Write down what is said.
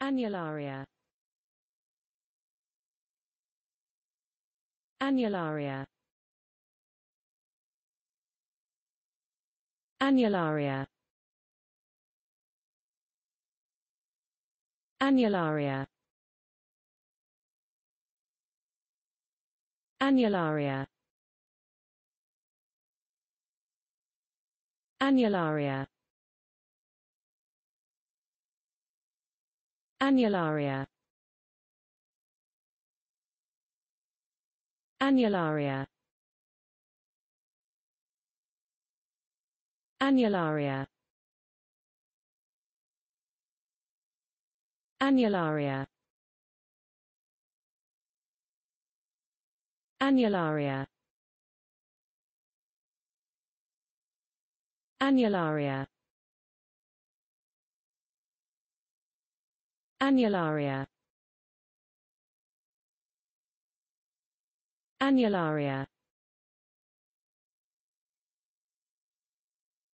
Annularia Annularia Annularia Annularia Annularia Annularia Annularia Annularia Annularia Annularia Annularia Annularia Annularia Annularia